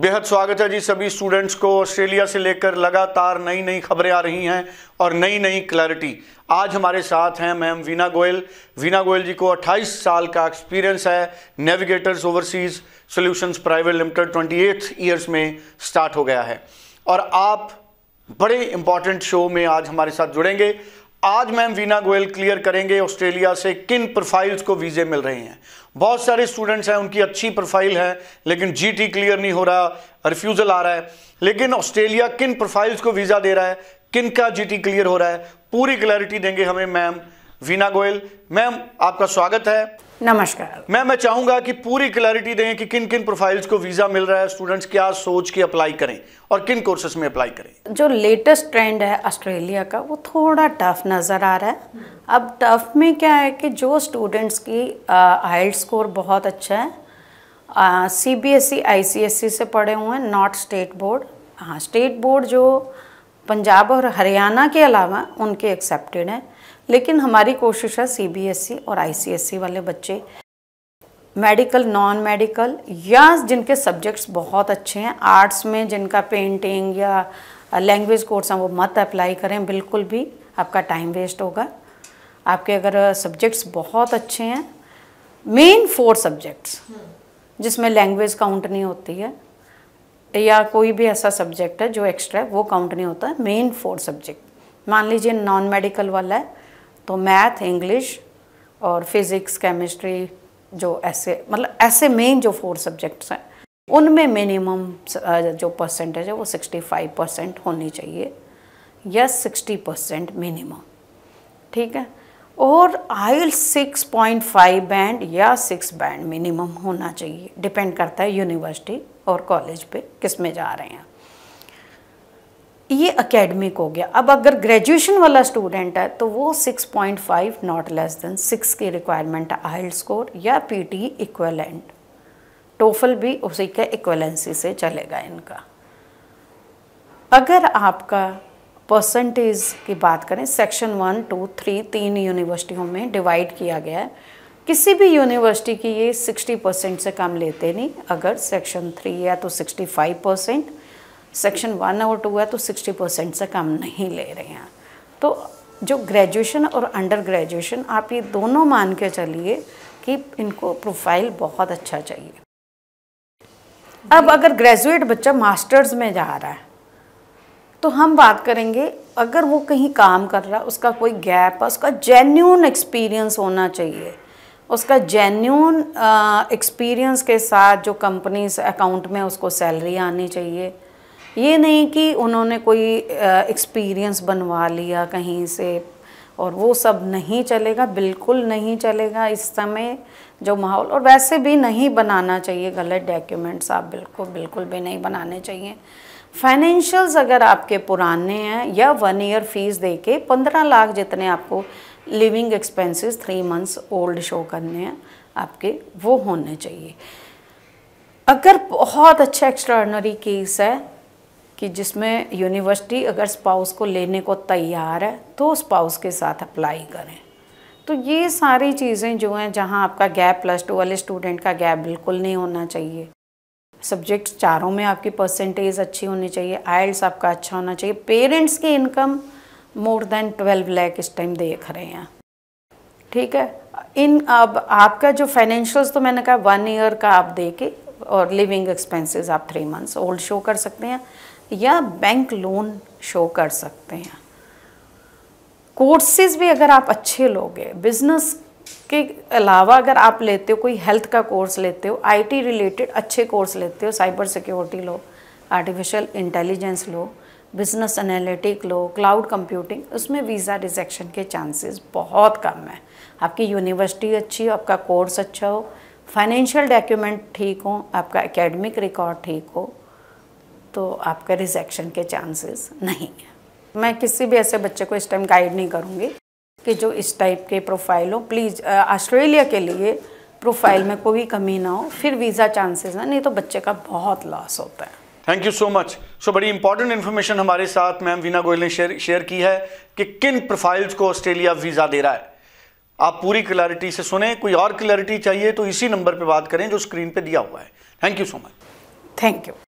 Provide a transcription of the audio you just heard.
बेहद स्वागत है जी सभी स्टूडेंट्स को ऑस्ट्रेलिया से लेकर लगातार नई नई खबरें आ रही हैं और नई नई क्लैरिटी आज हमारे साथ हैं मैम वीना गोयल वीना गोयल जी को 28 साल का एक्सपीरियंस है Navigators Overseas Solutions Private Limited 28 years में स्टार्ट हो गया है और आप बड़े इंपॉर्टेंट शो में आज हमारे साथ जुड़ेंगे आज मैम वीना गोयल क्लियर करेंगे ऑस्ट्रेलिया से किन प्रोफाइल्स को वीज़े मिल रहे हैं बहुत सारे स्टूडेंट्स हैं उनकी अच्छी प्रोफाइल है लेकिन जीटी क्लियर नहीं हो रहा रिफ्यूज़ल आ रहा है लेकिन ऑस्ट्रेलिया किन प्रोफाइल्स को वीज़ा दे रहा है किन का जीटी क्लियर हो रहा है पूरी क्लैरिटी देंगे हमें मैम वीना गोयल मैम आपका स्वागत है नमस्कार मैम मैं चाहूंगा कि पूरी क्लैरिटी दें कि किन किन प्रोफाइल्स को वीजा मिल रहा है स्टूडेंट्स क्या सोच के अप्लाई करें और किन कोर्सेज में अप्लाई करें जो लेटेस्ट ट्रेंड है ऑस्ट्रेलिया का वो थोड़ा टफ नज़र आ रहा है अब टफ में क्या है कि जो स्टूडेंट्स की हाइट स्कोर बहुत अच्छा है C B S E I C S E से पढ़े हुए हैं नॉट स्टेट बोर्ड हाँ स्टेट बोर्ड जो पंजाब और हरियाणा के अलावा उनके एक्सेप्टेड हैं लेकिन हमारी कोशिश है सीबीएसई e और आईसीएसई e वाले बच्चे मेडिकल नॉन मेडिकल या जिनके सब्जेक्ट्स बहुत अच्छे हैं आर्ट्स में जिनका पेंटिंग या लैंग्वेज कोर्स हैं वो मत अप्लाई करें बिल्कुल भी आपका टाइम वेस्ट होगा आपके अगर सब्जेक्ट्स बहुत अच्छे हैं मेन फोर सब्जेक्ट्स जिसमें लैंग्वेज काउंट नहीं होती है या कोई भी ऐसा सब्जेक्ट है जो एक्स्ट्रा है वो काउंट नहीं होता है मेन फोर सब्जेक्ट मान लीजिए नॉन मेडिकल वाला है तो मैथ इंग्लिश और फिज़िक्स केमिस्ट्री जो ऐसे मतलब ऐसे मेन जो फोर सब्जेक्ट्स हैं उनमें मिनिमम जो परसेंटेज है वो 65 परसेंट होनी चाहिए या 60 परसेंट मिनिमम ठीक है और आयल 6.5 बैंड या 6 बैंड मिनिमम होना चाहिए डिपेंड करता है यूनिवर्सिटी और कॉलेज पे किस में जा रहे हैं ये अकेडमिक हो गया अब अगर ग्रेजुएशन वाला स्टूडेंट है तो वो 6.5 नॉट लेस देन 6 की रिक्वायरमेंट है आइल स्कोर या पीटी इक्वलेंट टोफल भी उसी के इक्वलेंसी से चलेगा इनका अगर आपका परसेंटेज की बात करें सेक्शन वन टू थ्री तीन यूनिवर्सिटियों में डिवाइड किया गया है किसी भी यूनिवर्सिटी की ये 60 परसेंट से कम लेते नहीं अगर सेक्शन थ्री या तो 65 परसेंट सेक्शन वन और टू है तो सिक्सटी परसेंट से कम नहीं ले रहे हैं तो जो ग्रेजुएशन और अंडर ग्रेजुएशन आप ये दोनों मान के चलिए कि इनको प्रोफाइल बहुत अच्छा चाहिए अब अगर ग्रेजुएट बच्चा मास्टर्स में जा रहा है तो हम बात करेंगे अगर वो कहीं काम कर रहा है उसका कोई गैप है उसका जेन्यून एक्सपीरियंस होना चाहिए उसका जेन्यून एक्सपीरियंस के साथ जो कंपनीज अकाउंट में उसको सैलरी आनी चाहिए ये नहीं कि उन्होंने कोई एक्सपीरियंस बनवा लिया कहीं से और वो सब नहीं चलेगा बिल्कुल नहीं चलेगा इस समय जो माहौल और वैसे भी नहीं बनाना चाहिए गलत डॉक्यूमेंट्स आप बिल्कुल बिल्कुल भी नहीं बनाने चाहिए फाइनेंशियल्स अगर आपके पुराने हैं या वन ईयर फीस दे के पंद्रह लाख जितने आपको living expenses three months old show करने हैं आपके वो होने चाहिए अगर बहुत अच्छा एक्स्ट्रॉर्डनरी केस है कि जिसमें यूनिवर्सिटी अगर स्पाउस को लेने को तैयार है तो स्पाउस के साथ अप्लाई करें तो ये सारी चीज़ें जो हैं जहाँ आपका गैप प्लस टू वाले स्टूडेंट का गैप बिल्कुल नहीं होना चाहिए सब्जेक्ट चारों में आपकी परसेंटेज अच्छी होनी चाहिए आइल्स आपका अच्छा होना चाहिए पेरेंट्स की income more than twelve lakh इस टाइम देख रहे हैं ठीक है इन अब आपका जो फाइनेंशियल्स तो मैंने कहा वन ईयर का आप दे के और लिविंग एक्सपेंसेस आप थ्री मंथ्स ओल्ड शो कर सकते हैं या बैंक लोन शो कर सकते हैं कोर्सेज भी अगर आप अच्छे लोगे बिजनेस के अलावा अगर आप लेते हो कोई हेल्थ का कोर्स लेते हो आईटी रिलेटेड अच्छे कोर्स लेते हो साइबर सिक्योरिटी लो आर्टिफिशियल इंटेलिजेंस लो बिजनेस एनालिटिक लो क्लाउड कंप्यूटिंग उसमें वीज़ा रिजेक्शन के चांसेस बहुत कम है आपकी यूनिवर्सिटी अच्छी हो आपका कोर्स अच्छा हो फाइनेंशियल डॉक्यूमेंट ठीक हो आपका एकेडमिक रिकॉर्ड ठीक हो तो आपका रिजेक्शन के चांसेस नहीं है मैं किसी भी ऐसे बच्चे को इस टाइम गाइड नहीं करूँगी कि जो इस टाइप के प्रोफाइल हो प्लीज़ ऑस्ट्रेलिया के लिए प्रोफाइल में कोई कमी ना हो फिर वीज़ा चांसेस ना नहीं तो बच्चे का बहुत लॉस होता है thank you so much so बड़ी इंपॉर्टेंट इन्फॉर्मेशन हमारे साथ मैम वीना गोयल ने शेयर शेयर की है कि किन प्रोफाइल्स को ऑस्ट्रेलिया वीज़ा दे रहा है आप पूरी क्लैरिटी से सुने कोई और क्लैरिटी चाहिए तो इसी नंबर पर बात करें जो स्क्रीन पर दिया हुआ है thank you so much thank you